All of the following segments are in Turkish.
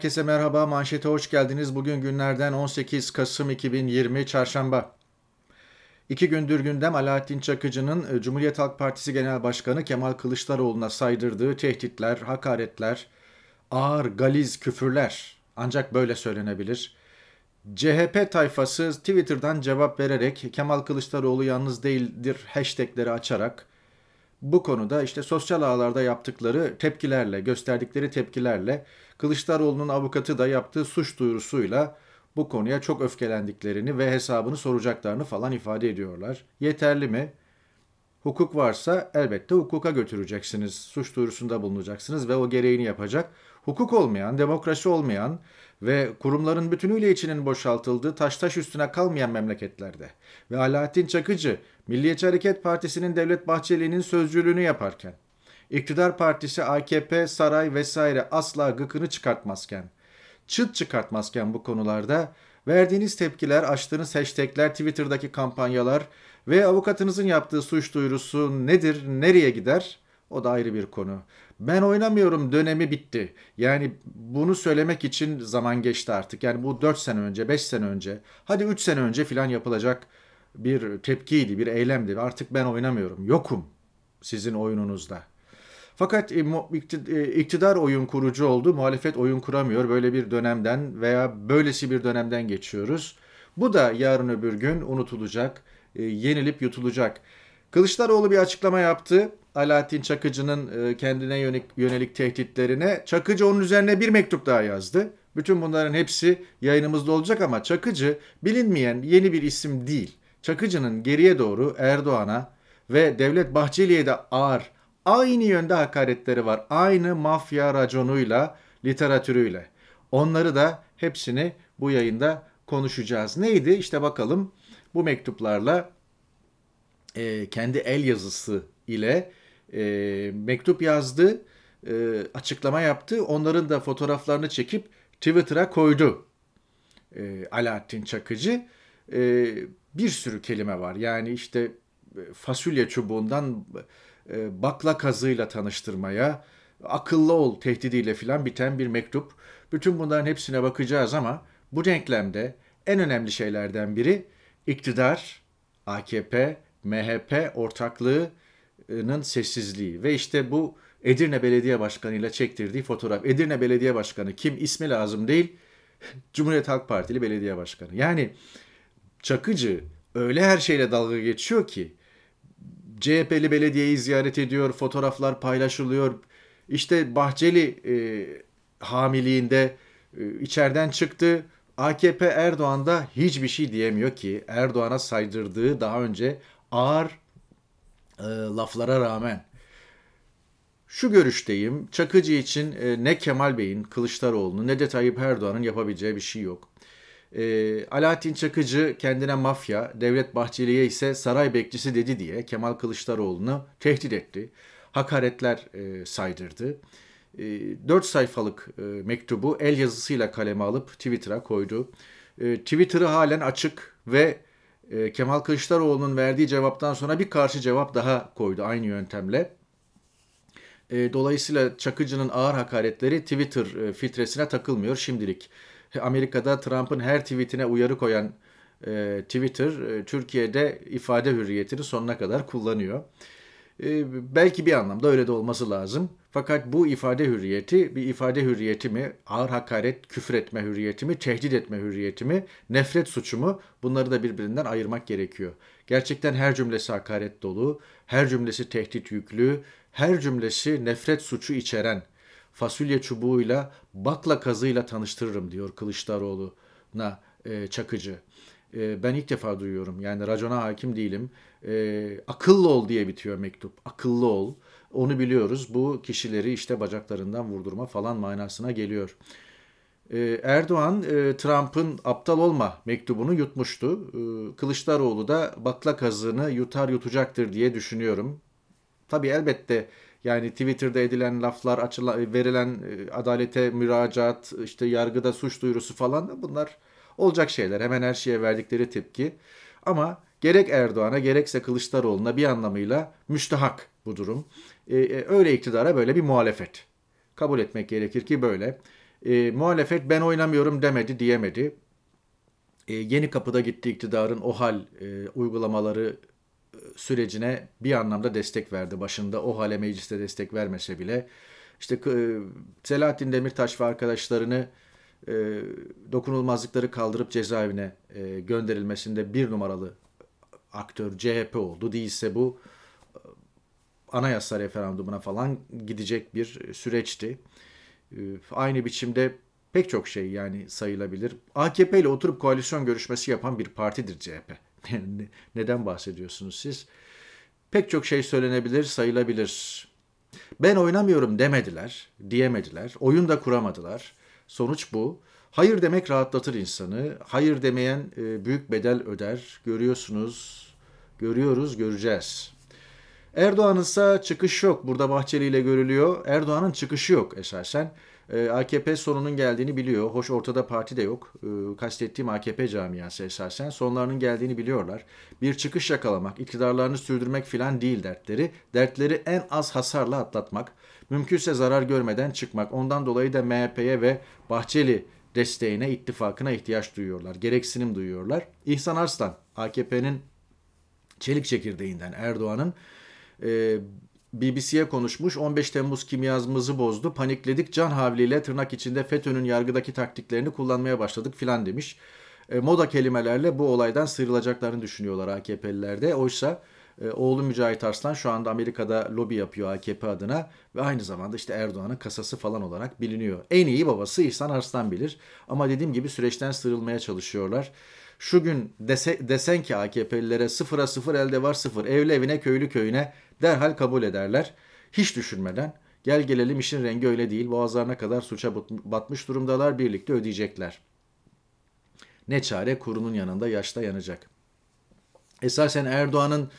herkese merhaba. Manşete hoş geldiniz. Bugün günlerden 18 Kasım 2020 Çarşamba. İki gündür gündem Alaaddin Çakıcı'nın e, Cumhuriyet Halk Partisi Genel Başkanı Kemal Kılıçdaroğlu'na saydırdığı tehditler, hakaretler, ağır galiz küfürler ancak böyle söylenebilir. CHP tayfası Twitter'dan cevap vererek Kemal Kılıçdaroğlu yalnız değildir hashtagleri açarak bu konuda işte sosyal ağlarda yaptıkları tepkilerle, gösterdikleri tepkilerle Kılıçdaroğlu'nun avukatı da yaptığı suç duyurusuyla bu konuya çok öfkelendiklerini ve hesabını soracaklarını falan ifade ediyorlar. Yeterli mi? Hukuk varsa elbette hukuka götüreceksiniz. Suç duyurusunda bulunacaksınız ve o gereğini yapacak. Hukuk olmayan, demokrasi olmayan ve kurumların bütünüyle içinin boşaltıldığı taş taş üstüne kalmayan memleketlerde ve Alaaddin Çakıcı Milliyetçi Hareket Partisi'nin Devlet Bahçeli'nin sözcülüğünü yaparken iktidar partisi AKP, saray vesaire asla gıkını çıkartmazken, çıt çıkartmazken bu konularda verdiğiniz tepkiler, açtığınız hashtagler, Twitter'daki kampanyalar ve avukatınızın yaptığı suç duyurusu nedir, nereye gider? O da ayrı bir konu. Ben oynamıyorum dönemi bitti. Yani bunu söylemek için zaman geçti artık. Yani bu 4 sene önce, 5 sene önce, hadi 3 sene önce filan yapılacak bir tepkiydi, bir eylemdi. Artık ben oynamıyorum, yokum sizin oyununuzda. Fakat e, e, iktidar oyun kurucu oldu, muhalefet oyun kuramıyor. Böyle bir dönemden veya böylesi bir dönemden geçiyoruz. Bu da yarın öbür gün unutulacak, e, yenilip yutulacak. Kılıçdaroğlu bir açıklama yaptı. Alaaddin Çakıcı'nın kendine yönelik, yönelik tehditlerine. Çakıcı onun üzerine bir mektup daha yazdı. Bütün bunların hepsi yayınımızda olacak ama Çakıcı bilinmeyen yeni bir isim değil. Çakıcı'nın geriye doğru Erdoğan'a ve Devlet Bahçeli'ye de ağır Aynı yönde hakaretleri var. Aynı mafya raconuyla, literatürüyle. Onları da hepsini bu yayında konuşacağız. Neydi? İşte bakalım bu mektuplarla e, kendi el yazısı ile e, mektup yazdı, e, açıklama yaptı. Onların da fotoğraflarını çekip Twitter'a koydu e, Alaaddin Çakıcı. E, bir sürü kelime var. Yani işte e, fasulye çubuğundan e, bakla kazıyla tanıştırmaya, akıllı ol tehdidiyle filan biten bir mektup. Bütün bunların hepsine bakacağız ama bu denklemde en önemli şeylerden biri iktidar, AKP, MHP ortaklığının sessizliği ve işte bu Edirne Belediye Başkanı ile çektirdiği fotoğraf. Edirne Belediye Başkanı kim ismi lazım değil. Cumhuriyet Halk Partili Belediye Başkanı. Yani Çakıcı öyle her şeyle dalga geçiyor ki CHP'li belediyeyi ziyaret ediyor, fotoğraflar paylaşılıyor. İşte Bahçeli e, hamiliğinde e, içeriden çıktı. AKP Erdoğan da hiçbir şey diyemiyor ki Erdoğan'a saydırdığı daha önce ağır e, laflara rağmen. Şu görüşteyim. Çakıcı için e, ne Kemal Bey'in, Kılıçdaroğlu'nun ne de Tayyip Erdoğan'ın yapabileceği bir şey yok. E, Alaaddin Çakıcı kendine mafya, Devlet Bahçeli'ye ise saray bekçisi dedi diye Kemal Kılıçdaroğlu'nu tehdit etti. Hakaretler e, saydırdı. E, ee, 4 sayfalık e, mektubu el yazısıyla kaleme alıp Twitter'a koydu. E, Twitter'ı halen açık ve e, Kemal Kılıçdaroğlu'nun verdiği cevaptan sonra bir karşı cevap daha koydu aynı yöntemle. E, dolayısıyla Çakıcı'nın ağır hakaretleri Twitter e, filtresine takılmıyor şimdilik. Amerika'da Trump'ın her tweetine uyarı koyan e, Twitter e, Türkiye'de ifade hürriyetini sonuna kadar kullanıyor. E, belki bir anlamda öyle de olması lazım. Fakat bu ifade hürriyeti bir ifade hürriyeti mi, ağır hakaret, küfür etme hürriyeti mi, tehdit etme hürriyeti mi, nefret suçu mu bunları da birbirinden ayırmak gerekiyor. Gerçekten her cümlesi hakaret dolu, her cümlesi tehdit yüklü, her cümlesi nefret suçu içeren fasulye çubuğuyla bakla kazıyla tanıştırırım diyor Kılıçdaroğlu'na e, Çakıcı. E, ben ilk defa duyuyorum yani racona hakim değilim. E, akıllı ol diye bitiyor mektup akıllı ol. Onu biliyoruz bu kişileri işte bacaklarından vurdurma falan manasına geliyor. E, Erdoğan e, Trump'ın aptal olma mektubunu yutmuştu. E, Kılıçdaroğlu da bakla kazını yutar yutacaktır diye düşünüyorum. Tabi elbette yani Twitter'da edilen laflar, açılan, verilen e, adalete müracaat, işte yargıda suç duyurusu falan da bunlar olacak şeyler. Hemen her şeye verdikleri tepki. Ama gerek Erdoğan'a gerekse Kılıçdaroğlu'na bir anlamıyla müstahak bu durum. Ee, öyle iktidara böyle bir muhalefet. Kabul etmek gerekir ki böyle. Ee, muhalefet ben oynamıyorum demedi diyemedi. Ee, yeni kapıda gitti iktidarın o hal e, uygulamaları sürecine bir anlamda destek verdi. Başında o hale mecliste destek vermese bile. İşte e, Selahattin Demirtaş ve arkadaşlarını e, dokunulmazlıkları kaldırıp cezaevine e, gönderilmesinde bir numaralı aktör CHP oldu. Değilse bu anayasa referandumuna falan gidecek bir süreçti. aynı biçimde pek çok şey yani sayılabilir. AKP ile oturup koalisyon görüşmesi yapan bir partidir CHP. Neden bahsediyorsunuz siz? Pek çok şey söylenebilir, sayılabilir. Ben oynamıyorum demediler, diyemediler. Oyun da kuramadılar. Sonuç bu. Hayır demek rahatlatır insanı. Hayır demeyen e, büyük bedel öder. Görüyorsunuz, görüyoruz, göreceğiz. Erdoğan'ın ise çıkış yok. Burada Bahçeli ile görülüyor. Erdoğan'ın çıkışı yok esasen. E, AKP sorunun geldiğini biliyor. Hoş ortada parti de yok. E, kastettiğim AKP camiası esasen. Sonlarının geldiğini biliyorlar. Bir çıkış yakalamak, iktidarlarını sürdürmek filan değil dertleri. Dertleri en az hasarla atlatmak. Mümkünse zarar görmeden çıkmak. Ondan dolayı da MHP'ye ve Bahçeli desteğine, ittifakına ihtiyaç duyuyorlar. Gereksinim duyuyorlar. İhsan Arslan, AKP'nin çelik çekirdeğinden Erdoğan'ın e, BBC'ye konuşmuş 15 Temmuz kimyamızı bozdu panikledik can havliyle tırnak içinde FETÖ'nün yargıdaki taktiklerini kullanmaya başladık filan demiş. E, moda kelimelerle bu olaydan sıyrılacaklarını düşünüyorlar AKP'liler de. Oysa e, oğlu Mücahit Arslan şu anda Amerika'da lobi yapıyor AKP adına ve aynı zamanda işte Erdoğan'ın kasası falan olarak biliniyor. En iyi babası İhsan Arslan bilir ama dediğim gibi süreçten sıyrılmaya çalışıyorlar şu gün dese, desen ki AKP'lilere sıfıra sıfır elde var sıfır. Evli evine köylü köyüne derhal kabul ederler. Hiç düşünmeden gel gelelim işin rengi öyle değil boğazlarına kadar suça batmış durumdalar birlikte ödeyecekler. Ne çare kurunun yanında yaşta yanacak. Esasen Erdoğan'ın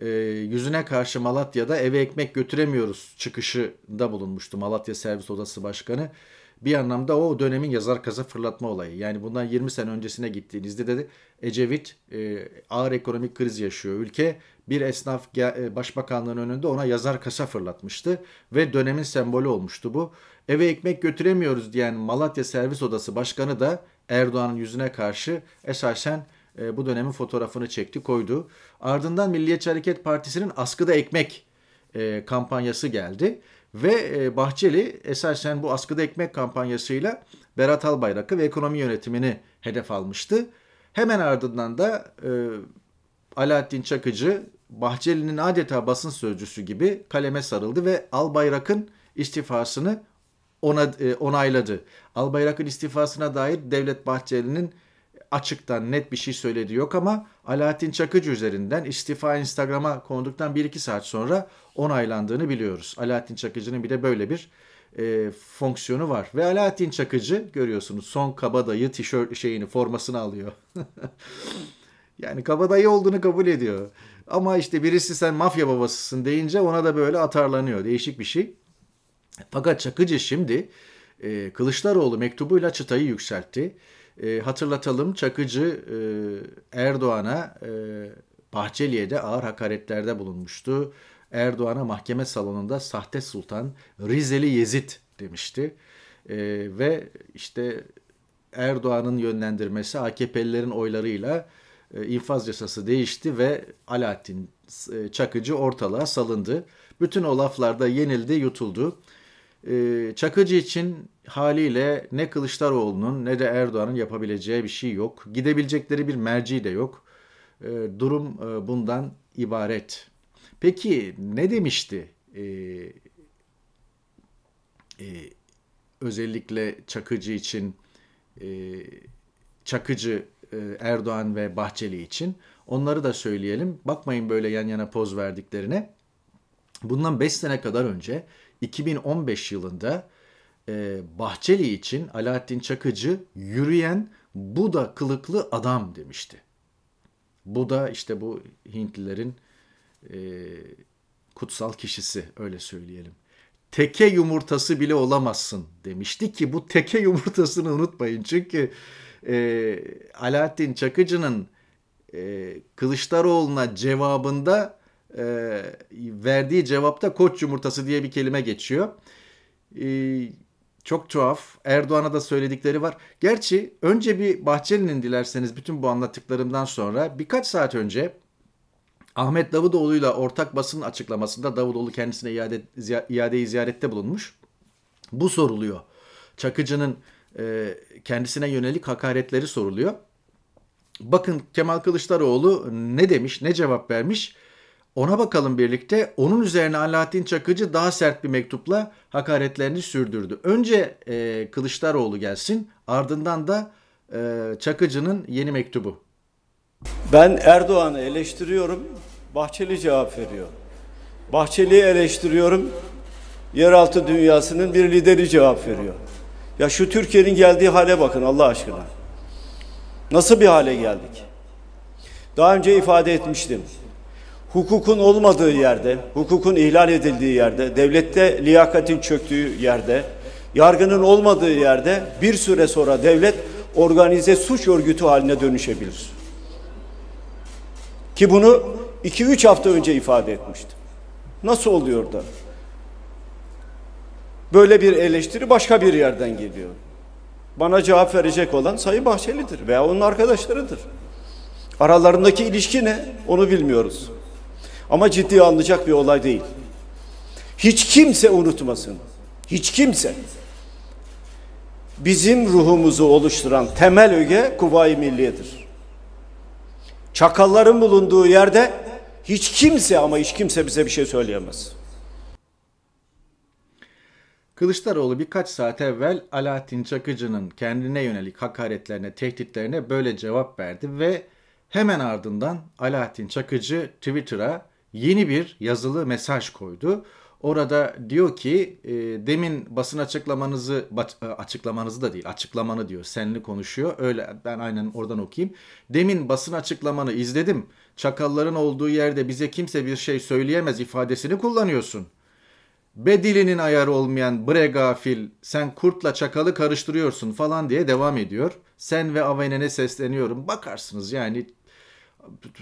e, yüzüne karşı Malatya'da eve ekmek götüremiyoruz çıkışında bulunmuştu Malatya Servis Odası Başkanı bir anlamda o dönemin yazar kaza fırlatma olayı. Yani bundan 20 sene öncesine gittiğinizde de Ecevit e, ağır ekonomik kriz yaşıyor ülke. Bir esnaf e, başbakanlığın önünde ona yazar kasa fırlatmıştı ve dönemin sembolü olmuştu bu. Eve ekmek götüremiyoruz diyen Malatya Servis Odası Başkanı da Erdoğan'ın yüzüne karşı esasen e, bu dönemin fotoğrafını çekti koydu. Ardından Milliyetçi Hareket Partisi'nin askıda ekmek e, kampanyası geldi. Ve e, Bahçeli esasen bu askıda ekmek kampanyasıyla Berat Albayrak'ı ve ekonomi yönetimini hedef almıştı. Hemen ardından da e, Alaaddin Çakıcı Bahçeli'nin adeta basın sözcüsü gibi kaleme sarıldı ve Albayrak'ın istifasını ona, e, onayladı. Albayrak'ın istifasına dair Devlet Bahçeli'nin açıktan net bir şey söyledi yok ama Alaaddin Çakıcı üzerinden istifa Instagram'a konduktan 1-2 saat sonra onaylandığını biliyoruz. Alaaddin Çakıcı'nın bir de böyle bir e, fonksiyonu var. Ve Alaaddin Çakıcı görüyorsunuz son kabadayı tişört şeyini formasını alıyor. yani kabadayı olduğunu kabul ediyor. Ama işte birisi sen mafya babasısın deyince ona da böyle atarlanıyor. Değişik bir şey. Fakat Çakıcı şimdi e, Kılıçdaroğlu mektubuyla çıtayı yükseltti. E, hatırlatalım Çakıcı e, Erdoğan'a e, Bahçeli'ye de ağır hakaretlerde bulunmuştu. Erdoğan'a mahkeme salonunda sahte sultan Rizeli Yezit demişti. E, ve işte Erdoğan'ın yönlendirmesi AKP'lilerin oylarıyla e, infaz yasası değişti ve Alaaddin e, Çakıcı ortalığa salındı. Bütün o laflarda yenildi, yutuldu. E, Çakıcı için haliyle ne Kılıçdaroğlu'nun ne de Erdoğan'ın yapabileceği bir şey yok. Gidebilecekleri bir merci de yok. E, durum e, bundan ibaret. Peki ne demişti e, e, özellikle Çakıcı için e, Çakıcı e, Erdoğan ve Bahçeli için onları da söyleyelim. Bakmayın böyle yan yana poz verdiklerine. Bundan 5 sene kadar önce 2015 yılında ee, Bahçeli için Alaaddin Çakıcı yürüyen Buda kılıklı adam demişti. Buda işte bu Hintlilerin e, kutsal kişisi öyle söyleyelim. Teke yumurtası bile olamazsın demişti ki bu teke yumurtasını unutmayın. Çünkü e, Alaaddin Çakıcı'nın e, Kılıçdaroğlu'na cevabında e, verdiği cevapta koç yumurtası diye bir kelime geçiyor. E, çok tuhaf. Erdoğan'a da söyledikleri var. Gerçi önce bir Bahçeli'nin dilerseniz bütün bu anlattıklarımdan sonra birkaç saat önce Ahmet Davutoğlu'yla ortak basın açıklamasında Davutoğlu kendisine iade, ziy- iadeyi ziyarette bulunmuş. Bu soruluyor. Çakıcı'nın e, kendisine yönelik hakaretleri soruluyor. Bakın Kemal Kılıçdaroğlu ne demiş, ne cevap vermiş? Ona bakalım birlikte. Onun üzerine Alaaddin Çakıcı daha sert bir mektupla hakaretlerini sürdürdü. Önce e, Kılıçdaroğlu gelsin ardından da e, Çakıcı'nın yeni mektubu. Ben Erdoğan'ı eleştiriyorum. Bahçeli cevap veriyor. Bahçeli'yi eleştiriyorum. Yeraltı dünyasının bir lideri cevap veriyor. Ya şu Türkiye'nin geldiği hale bakın Allah aşkına. Nasıl bir hale geldik? Daha önce ifade etmiştim hukukun olmadığı yerde, hukukun ihlal edildiği yerde, devlette liyakatin çöktüğü yerde, yargının olmadığı yerde bir süre sonra devlet organize suç örgütü haline dönüşebilir. Ki bunu 2-3 hafta önce ifade etmiştim. Nasıl oluyor da? Böyle bir eleştiri başka bir yerden geliyor. Bana cevap verecek olan Sayın Bahçeli'dir veya onun arkadaşlarıdır. Aralarındaki ilişki ne? Onu bilmiyoruz. Ama ciddiye alınacak bir olay değil. Hiç kimse unutmasın. Hiç kimse. Bizim ruhumuzu oluşturan temel öge Kuvayi Milliye'dir. Çakalların bulunduğu yerde hiç kimse ama hiç kimse bize bir şey söyleyemez. Kılıçdaroğlu birkaç saat evvel Alaaddin Çakıcı'nın kendine yönelik hakaretlerine, tehditlerine böyle cevap verdi ve hemen ardından Alaaddin Çakıcı Twitter'a yeni bir yazılı mesaj koydu. Orada diyor ki e, demin basın açıklamanızı e, açıklamanızı da değil açıklamanı diyor senli konuşuyor öyle ben aynen oradan okuyayım. Demin basın açıklamanı izledim çakalların olduğu yerde bize kimse bir şey söyleyemez ifadesini kullanıyorsun. Bedilinin ayarı olmayan bre gafil sen kurtla çakalı karıştırıyorsun falan diye devam ediyor. Sen ve Avenen'e sesleniyorum bakarsınız yani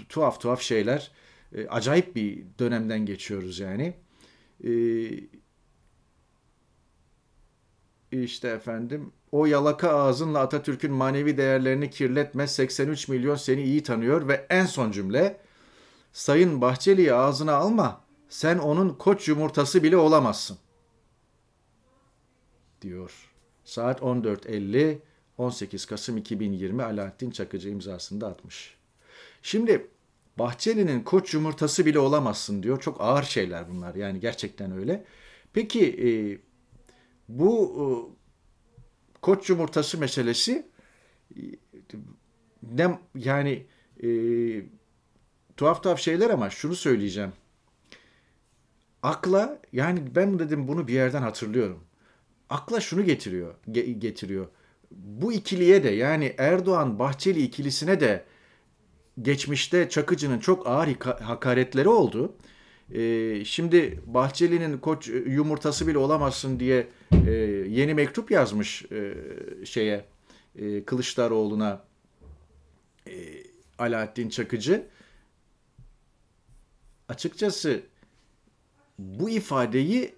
tuhaf tuhaf şeyler. E, acayip bir dönemden geçiyoruz yani. E, işte efendim o yalaka ağzınla Atatürk'ün manevi değerlerini kirletme 83 milyon seni iyi tanıyor ve en son cümle Sayın Bahçeli'yi ağzına alma sen onun koç yumurtası bile olamazsın diyor. Saat 14.50 18 Kasım 2020 Alaaddin Çakıcı imzasında atmış. Şimdi Bahçeli'nin koç yumurtası bile olamazsın diyor. Çok ağır şeyler bunlar yani gerçekten öyle. Peki e, bu e, koç yumurtası meselesi e, nem, yani e, tuhaf tuhaf şeyler ama şunu söyleyeceğim. Akla yani ben dedim bunu bir yerden hatırlıyorum. Akla şunu getiriyor ge, getiriyor. Bu ikiliye de yani Erdoğan Bahçeli ikilisine de geçmişte Çakıcı'nın çok ağır hakaretleri oldu. Ee, şimdi Bahçeli'nin koç e, yumurtası bile olamazsın diye e, yeni mektup yazmış e, şeye Kılıçdaroğlu'na Alaaddin Çakıcı. Açıkçası bu ifadeyi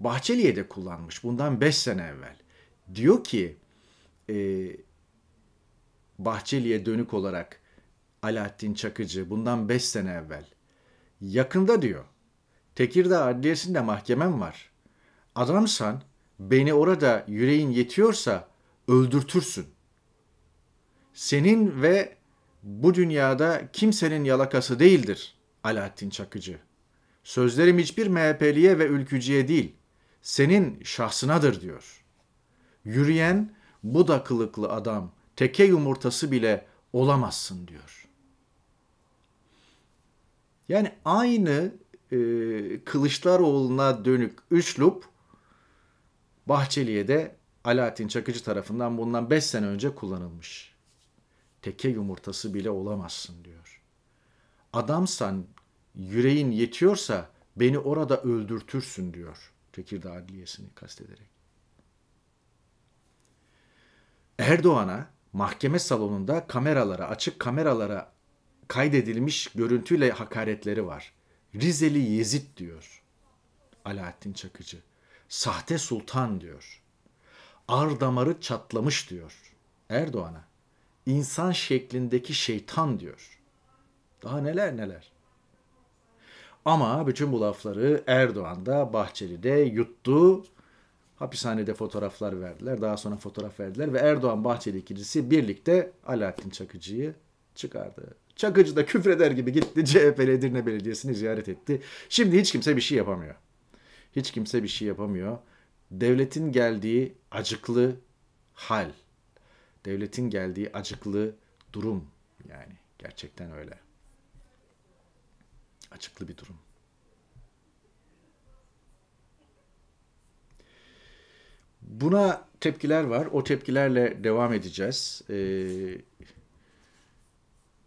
Bahçeli'ye de kullanmış bundan 5 sene evvel. Diyor ki Bahçeli'ye dönük olarak Alaaddin Çakıcı bundan 5 sene evvel. Yakında diyor. Tekirdağ Adliyesi'nde mahkemem var. Adamsan beni orada yüreğin yetiyorsa öldürtürsün. Senin ve bu dünyada kimsenin yalakası değildir Alaaddin Çakıcı. Sözlerim hiçbir MHP'liye ve ülkücüye değil, senin şahsınadır diyor. Yürüyen bu da kılıklı adam, teke yumurtası bile olamazsın diyor. Yani aynı e, Kılıçdaroğlu'na dönük üçlup Bahçeli'ye de Alaaddin Çakıcı tarafından bundan 5 sene önce kullanılmış. Teke yumurtası bile olamazsın diyor. Adamsan yüreğin yetiyorsa beni orada öldürtürsün diyor. Tekirdağ Adliyesi'ni kastederek. Erdoğan'a mahkeme salonunda kameralara, açık kameralara kaydedilmiş görüntüyle hakaretleri var. Rizeli Yezid diyor Alaaddin Çakıcı. Sahte sultan diyor. Ar damarı çatlamış diyor Erdoğan'a. İnsan şeklindeki şeytan diyor. Daha neler neler. Ama bütün bu lafları Erdoğan da Bahçeli de yuttu. Hapishanede fotoğraflar verdiler. Daha sonra fotoğraf verdiler ve Erdoğan Bahçeli ikilisi birlikte Alaaddin Çakıcı'yı çıkardı. Çakıcı da küfreder gibi gitti CHP'li Edirne Belediyesi'ni ziyaret etti. Şimdi hiç kimse bir şey yapamıyor. Hiç kimse bir şey yapamıyor. Devletin geldiği acıklı hal. Devletin geldiği acıklı durum yani gerçekten öyle. Acıklı bir durum. Buna tepkiler var. O tepkilerle devam edeceğiz. Ee,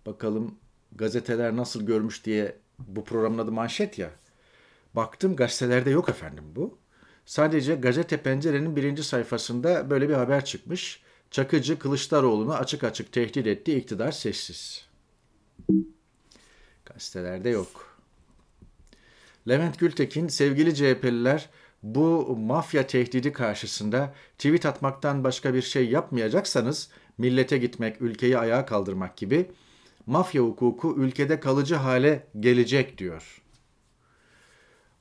Bakalım gazeteler nasıl görmüş diye bu programın adı manşet ya. Baktım gazetelerde yok efendim bu. Sadece gazete pencerenin birinci sayfasında böyle bir haber çıkmış. Çakıcı Kılıçdaroğlu'nu açık açık tehdit etti, iktidar sessiz. Gazetelerde yok. Levent Gültekin, sevgili CHP'liler bu mafya tehdidi karşısında tweet atmaktan başka bir şey yapmayacaksanız millete gitmek, ülkeyi ayağa kaldırmak gibi mafya hukuku ülkede kalıcı hale gelecek diyor.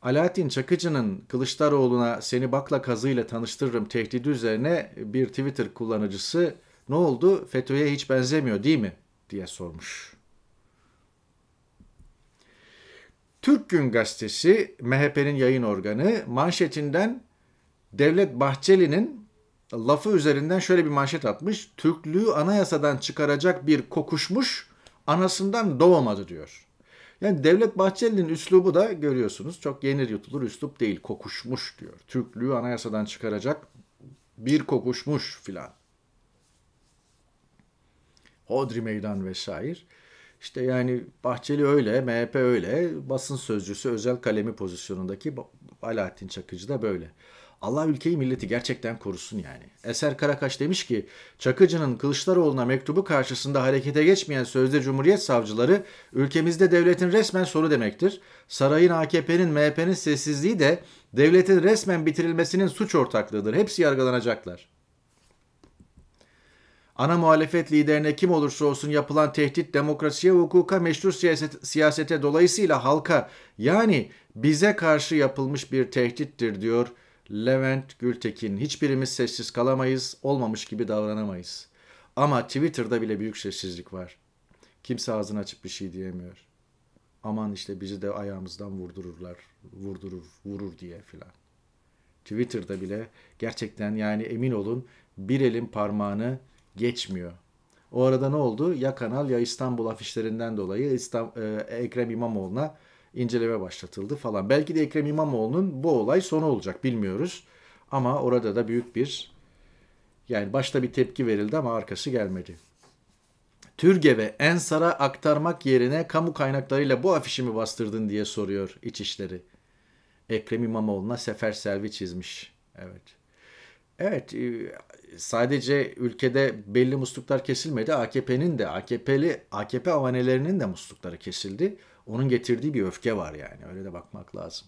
Alaaddin Çakıcı'nın Kılıçdaroğlu'na seni bakla kazıyla tanıştırırım tehdidi üzerine bir Twitter kullanıcısı ne oldu FETÖ'ye hiç benzemiyor değil mi diye sormuş. Türk Gün Gazetesi MHP'nin yayın organı manşetinden Devlet Bahçeli'nin lafı üzerinden şöyle bir manşet atmış. Türklüğü anayasadan çıkaracak bir kokuşmuş anasından doğamadı diyor. Yani Devlet Bahçeli'nin üslubu da görüyorsunuz çok yenir yutulur üslup değil kokuşmuş diyor. Türklüğü anayasadan çıkaracak bir kokuşmuş filan. Hodri Meydan vesaire. İşte yani Bahçeli öyle, MHP öyle, basın sözcüsü özel kalemi pozisyonundaki Alaaddin Çakıcı da böyle. Allah ülkeyi milleti gerçekten korusun yani. Eser Karakaş demiş ki Çakıcı'nın Kılıçdaroğlu'na mektubu karşısında harekete geçmeyen sözde Cumhuriyet savcıları ülkemizde devletin resmen soru demektir. Sarayın AKP'nin MHP'nin sessizliği de devletin resmen bitirilmesinin suç ortaklığıdır. Hepsi yargılanacaklar. Ana muhalefet liderine kim olursa olsun yapılan tehdit demokrasiye, hukuka, meşru siyaset, siyasete dolayısıyla halka yani bize karşı yapılmış bir tehdittir diyor Levent Gültekin. Hiçbirimiz sessiz kalamayız, olmamış gibi davranamayız. Ama Twitter'da bile büyük sessizlik var. Kimse ağzını açıp bir şey diyemiyor. Aman işte bizi de ayağımızdan vurdururlar, vurdurur, vurur diye filan. Twitter'da bile gerçekten yani emin olun bir elin parmağını geçmiyor. O arada ne oldu? Ya kanal ya İstanbul afişlerinden dolayı İstanbul e, Ekrem İmamoğlu'na inceleme başlatıldı falan. Belki de Ekrem İmamoğlu'nun bu olay sonu olacak bilmiyoruz. Ama orada da büyük bir yani başta bir tepki verildi ama arkası gelmedi. Türge TÜRGEV'e Ensar'a aktarmak yerine kamu kaynaklarıyla bu afişimi bastırdın diye soruyor İçişleri. Ekrem İmamoğlu'na sefer servi çizmiş. Evet. Evet e, sadece ülkede belli musluklar kesilmedi. AKP'nin de AKP'li AKP avanelerinin de muslukları kesildi. Onun getirdiği bir öfke var yani. Öyle de bakmak lazım.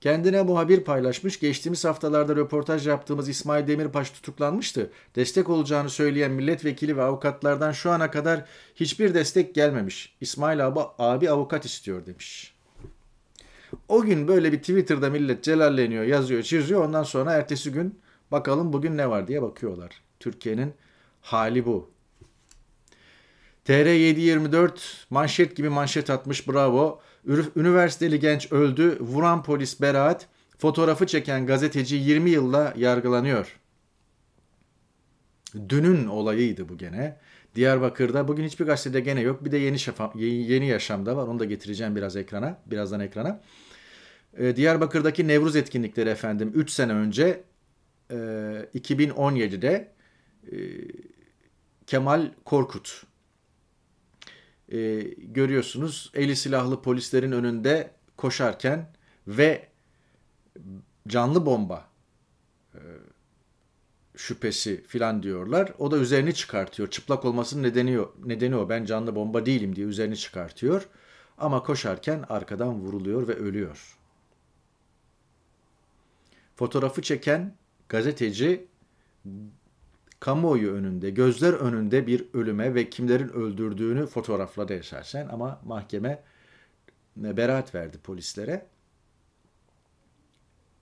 Kendine muhabir paylaşmış, geçtiğimiz haftalarda röportaj yaptığımız İsmail Demirpaş tutuklanmıştı. Destek olacağını söyleyen milletvekili ve avukatlardan şu ana kadar hiçbir destek gelmemiş. İsmail abi, abi avukat istiyor demiş. O gün böyle bir Twitter'da millet celalleniyor, yazıyor, çiziyor. Ondan sonra ertesi gün bakalım bugün ne var diye bakıyorlar. Türkiye'nin hali bu. TR724 manşet gibi manşet atmış bravo. Üniversiteli genç öldü, vuran polis beraat, fotoğrafı çeken gazeteci 20 yılla yargılanıyor. Dünün olayıydı bu gene. Diyarbakır'da bugün hiçbir gazetede gene yok. Bir de Yeni, Şafa, yeni Yaşam'da var. Onu da getireceğim biraz ekrana, birazdan ekrana. Ee, Diyarbakır'daki Nevruz etkinlikleri efendim 3 sene önce e, 2017'de e, Kemal Korkut e, görüyorsunuz eli silahlı polislerin önünde koşarken ve canlı bomba e, şüphesi filan diyorlar. O da üzerini çıkartıyor. Çıplak olmasının nedeni Nedeni o. Ben canlı bomba değilim diye üzerini çıkartıyor. Ama koşarken arkadan vuruluyor ve ölüyor. Fotoğrafı çeken gazeteci kamuoyu önünde, gözler önünde bir ölüme ve kimlerin öldürdüğünü fotoğrafladı esasen ama mahkeme e, beraat verdi polislere.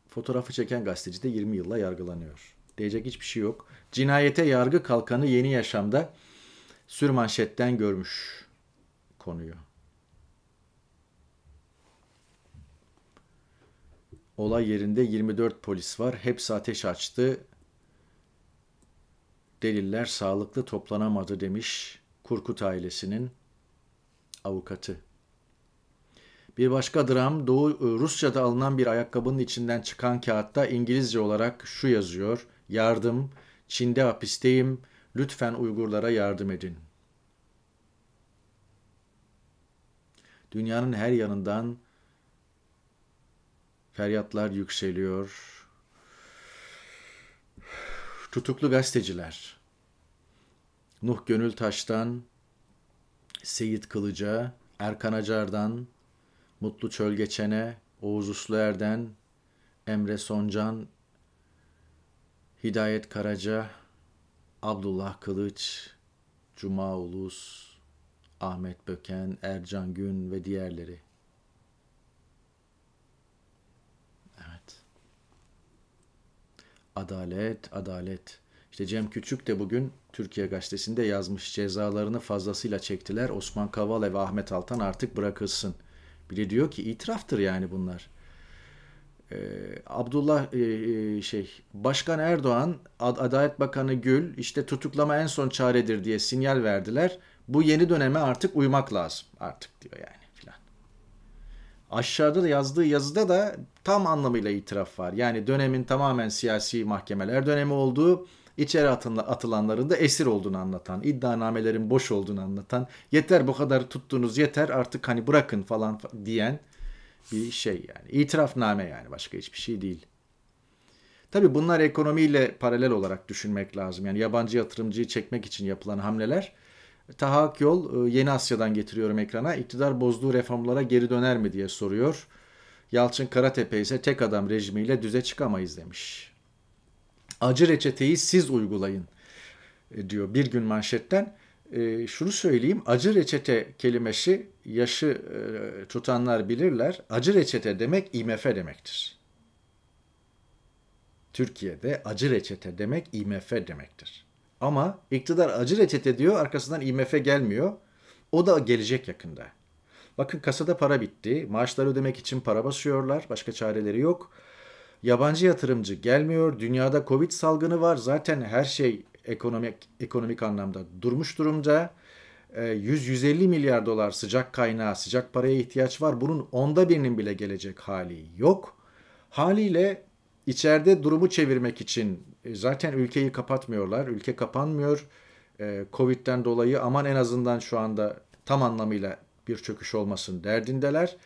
Fotoğrafı çeken gazeteci de 20 yılla yargılanıyor. Diyecek hiçbir şey yok. Cinayete yargı kalkanı yeni yaşamda sürmanşetten görmüş konuyu. Olay yerinde 24 polis var. Hepsi ateş açtı deliller sağlıklı toplanamadı demiş Kurkut ailesinin avukatı. Bir başka dram Doğu e, Rusya'da alınan bir ayakkabının içinden çıkan kağıtta İngilizce olarak şu yazıyor. Yardım, Çin'de hapisteyim, lütfen Uygurlara yardım edin. Dünyanın her yanından feryatlar yükseliyor. Tutuklu gazeteciler. Nuh Gönültaş'tan, Seyit Kılıca, Erkan Acar'dan, Mutlu Çölgeçen'e, Oğuz Usluer'den, Emre Soncan, Hidayet Karaca, Abdullah Kılıç, Cuma Ulus, Ahmet Böken, Ercan Gün ve diğerleri. Adalet, adalet. İşte Cem Küçük de bugün Türkiye Gazetesi'nde yazmış. Cezalarını fazlasıyla çektiler. Osman Kavala ve Ahmet Altan artık bırakılsın. Bile diyor ki itiraftır yani bunlar. Ee, Abdullah e, e, şey Başkan Erdoğan, Ad Adalet Bakanı Gül işte tutuklama en son çaredir diye sinyal verdiler. Bu yeni döneme artık uymak lazım artık diyor yani aşağıda da yazdığı yazıda da tam anlamıyla itiraf var. Yani dönemin tamamen siyasi mahkemeler dönemi olduğu, içeri atılanların da esir olduğunu anlatan, iddianamelerin boş olduğunu anlatan, yeter bu kadar tuttuğunuz yeter artık hani bırakın falan diyen bir şey yani. İtirafname yani başka hiçbir şey değil. Tabi bunlar ekonomiyle paralel olarak düşünmek lazım. Yani yabancı yatırımcıyı çekmek için yapılan hamleler Taha Akyol e, Yeni Asya'dan getiriyorum ekrana. İktidar bozduğu reformlara geri döner mi diye soruyor. Yalçın Karatepe ise tek adam rejimiyle düze çıkamayız demiş. Acı reçeteyi siz uygulayın e, diyor bir gün manşetten. E, şunu söyleyeyim acı reçete kelimesi yaşı e, tutanlar bilirler. Acı reçete demek IMF demektir. Türkiye'de acı reçete demek IMF demektir. Ama iktidar acı reçete diyor arkasından IMF gelmiyor. O da gelecek yakında. Bakın kasada para bitti. Maaşları ödemek için para basıyorlar. Başka çareleri yok. Yabancı yatırımcı gelmiyor. Dünyada Covid salgını var. Zaten her şey ekonomik ekonomik anlamda durmuş durumda. 100-150 ee, milyar dolar sıcak kaynağı, sıcak paraya ihtiyaç var. Bunun onda birinin bile gelecek hali yok. Haliyle içeride durumu çevirmek için e, zaten ülkeyi kapatmıyorlar. Ülke kapanmıyor. E, Covid'den dolayı aman en azından şu anda tam anlamıyla bir çöküş olmasın derdindeler.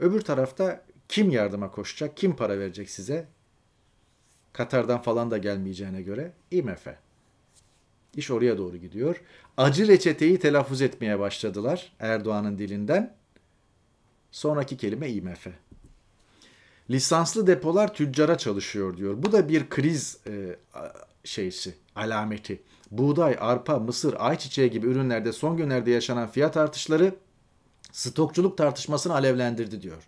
Öbür tarafta kim yardıma koşacak, kim para verecek size? Katar'dan falan da gelmeyeceğine göre IMF. İş oraya doğru gidiyor. Acı reçeteyi telaffuz etmeye başladılar Erdoğan'ın dilinden. Sonraki kelime IMF. Lisanslı depolar tüccara çalışıyor diyor. Bu da bir kriz e, şeysi, alameti. Buğday, arpa, mısır, ayçiçeği gibi ürünlerde son günlerde yaşanan fiyat artışları stokçuluk tartışmasını alevlendirdi diyor.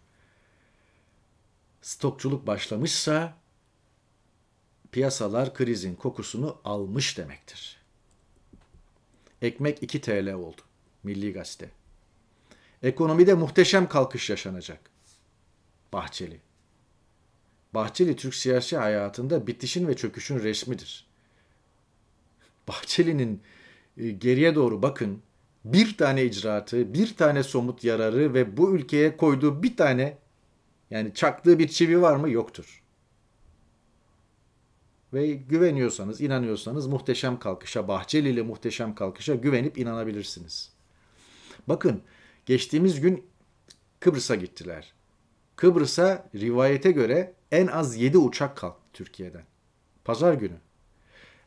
Stokçuluk başlamışsa piyasalar krizin kokusunu almış demektir. Ekmek 2 TL oldu. Milli Gazete. Ekonomide muhteşem kalkış yaşanacak. Bahçeli. Bahçeli Türk siyasi hayatında bitişin ve çöküşün resmidir. Bahçeli'nin e, geriye doğru bakın bir tane icraatı, bir tane somut yararı ve bu ülkeye koyduğu bir tane yani çaktığı bir çivi var mı? Yoktur. Ve güveniyorsanız, inanıyorsanız muhteşem kalkışa, Bahçeli ile muhteşem kalkışa güvenip inanabilirsiniz. Bakın geçtiğimiz gün Kıbrıs'a gittiler. Kıbrıs'a rivayete göre en az 7 uçak kalktı Türkiye'den. Pazar günü.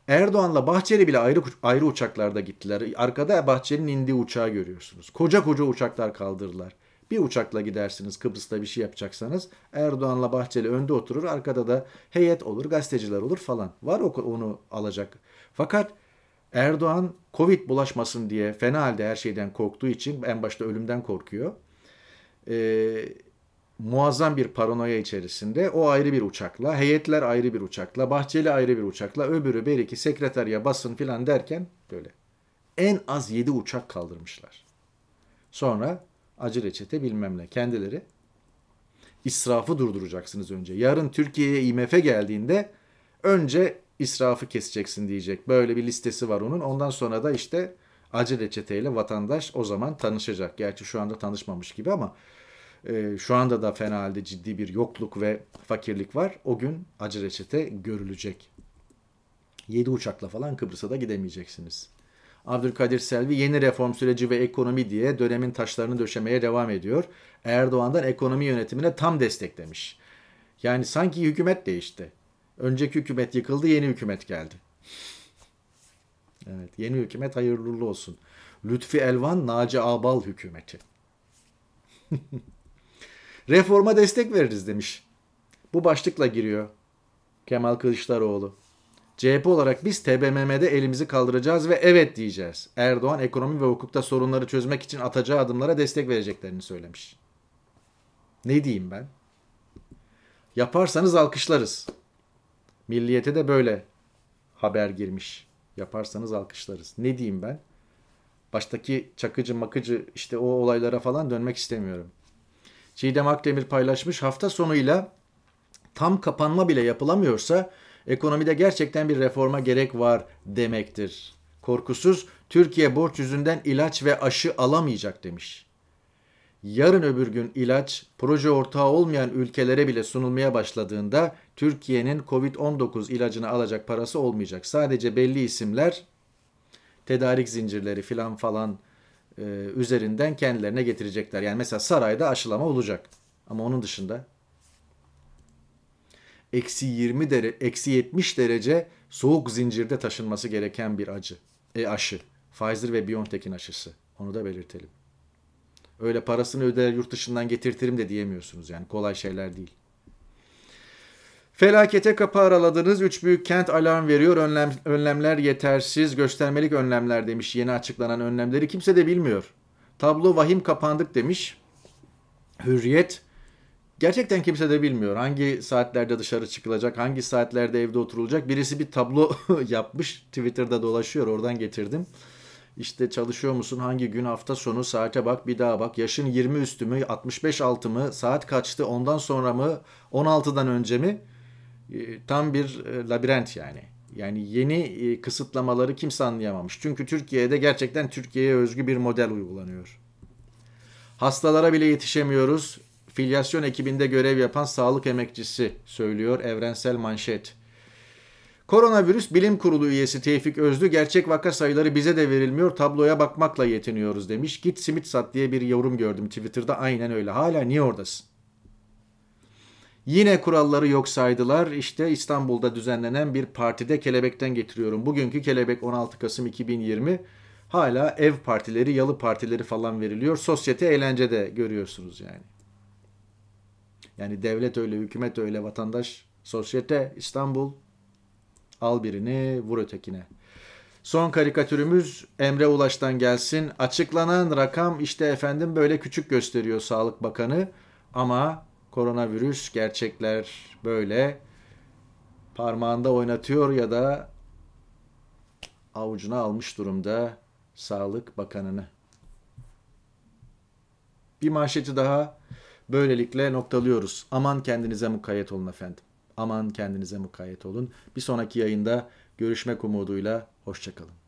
Erdoğan'la Bahçeli bile ayrı ayrı uçaklarda gittiler. Arkada Bahçeli'nin indiği uçağı görüyorsunuz. Koca koca uçaklar kaldırdılar. Bir uçakla gidersiniz Kıbrıs'ta bir şey yapacaksanız. Erdoğan'la Bahçeli önde oturur. Arkada da heyet olur, gazeteciler olur falan. Var onu alacak. Fakat Erdoğan Covid bulaşmasın diye fena halde her şeyden korktuğu için en başta ölümden korkuyor. Eee muazzam bir paranoya içerisinde o ayrı bir uçakla, heyetler ayrı bir uçakla, Bahçeli ayrı bir uçakla, öbürü belki sekreteriye basın filan derken böyle. En az 7 uçak kaldırmışlar. Sonra acı reçete bilmem ne kendileri israfı durduracaksınız önce. Yarın Türkiye'ye IMF geldiğinde önce israfı keseceksin diyecek. Böyle bir listesi var onun. Ondan sonra da işte acı reçeteyle vatandaş o zaman tanışacak. Gerçi şu anda tanışmamış gibi ama e, şu anda da fena halde ciddi bir yokluk ve fakirlik var. O gün acı reçete görülecek. 7 uçakla falan Kıbrıs'a da gidemeyeceksiniz. Abdülkadir Selvi yeni reform süreci ve ekonomi diye dönemin taşlarını döşemeye devam ediyor. Erdoğan'dan ekonomi yönetimine tam destek demiş. Yani sanki hükümet değişti. Önceki hükümet yıkıldı, yeni hükümet geldi. Evet, yeni hükümet hayırlı olsun. Lütfi Elvan, Naci Abal hükümeti. Reforma destek veririz demiş. Bu başlıkla giriyor Kemal Kılıçdaroğlu. CHP olarak biz TBMM'de elimizi kaldıracağız ve evet diyeceğiz. Erdoğan ekonomi ve hukukta sorunları çözmek için atacağı adımlara destek vereceklerini söylemiş. Ne diyeyim ben? Yaparsanız alkışlarız. Milliyete de böyle haber girmiş. Yaparsanız alkışlarız. Ne diyeyim ben? Baştaki çakıcı makıcı işte o olaylara falan dönmek istemiyorum. Çiğdem Akdemir paylaşmış hafta sonuyla tam kapanma bile yapılamıyorsa ekonomide gerçekten bir reforma gerek var demektir. Korkusuz Türkiye borç yüzünden ilaç ve aşı alamayacak demiş. Yarın öbür gün ilaç proje ortağı olmayan ülkelere bile sunulmaya başladığında Türkiye'nin Covid-19 ilacını alacak parası olmayacak. Sadece belli isimler tedarik zincirleri filan falan e, üzerinden kendilerine getirecekler. Yani mesela sarayda aşılama olacak. Ama onun dışında eksi 20 derece, eksi 70 derece soğuk zincirde taşınması gereken bir acı, e, aşı. Pfizer ve BioNTech'in aşısı. Onu da belirtelim. Öyle parasını öder yurt dışından getirtirim de diyemiyorsunuz yani kolay şeyler değil. Felakete kapı araladınız. Üç büyük kent alarm veriyor. Önlem, önlemler yetersiz. Göstermelik önlemler demiş yeni açıklanan önlemleri. Kimse de bilmiyor. Tablo vahim kapandık demiş. Hürriyet. Gerçekten kimse de bilmiyor. Hangi saatlerde dışarı çıkılacak, hangi saatlerde evde oturulacak. Birisi bir tablo yapmış. Twitter'da dolaşıyor. Oradan getirdim. İşte çalışıyor musun? Hangi gün hafta sonu? Saate bak bir daha bak. Yaşın 20 üstü mü? 65 altı mı? Saat kaçtı? Ondan sonra mı? 16'dan önce mi? Ee, tam bir e, labirent yani. Yani yeni e, kısıtlamaları kimse anlayamamış. Çünkü Türkiye'de gerçekten Türkiye'ye özgü bir model uygulanıyor. Hastalara bile yetişemiyoruz. Filyasyon ekibinde görev yapan sağlık emekçisi söylüyor Evrensel Manşet. Koronavirüs Bilim Kurulu üyesi Tevfik Özlü gerçek vaka sayıları bize de verilmiyor tabloya bakmakla yetiniyoruz demiş. Git simit sat diye bir yorum gördüm Twitter'da aynen öyle hala niye oradasın? Yine kuralları yok saydılar. İşte İstanbul'da düzenlenen bir partide kelebekten getiriyorum. Bugünkü kelebek 16 Kasım 2020. Hala ev partileri, yalı partileri falan veriliyor. Sosyete eğlence de görüyorsunuz yani. Yani devlet öyle, hükümet öyle, vatandaş, sosyete, İstanbul. Al birini, vur ötekine. Son karikatürümüz Emre Ulaş'tan gelsin. Açıklanan rakam işte efendim böyle küçük gösteriyor Sağlık Bakanı ama koronavirüs gerçekler böyle parmağında oynatıyor ya da avucuna almış durumda Sağlık Bakanını. Bir manşeti daha böylelikle noktalıyoruz. Aman kendinize mukayyet olun efendim. Aman kendinize mukayyet olun. Bir sonraki yayında görüşmek umuduyla hoşçakalın.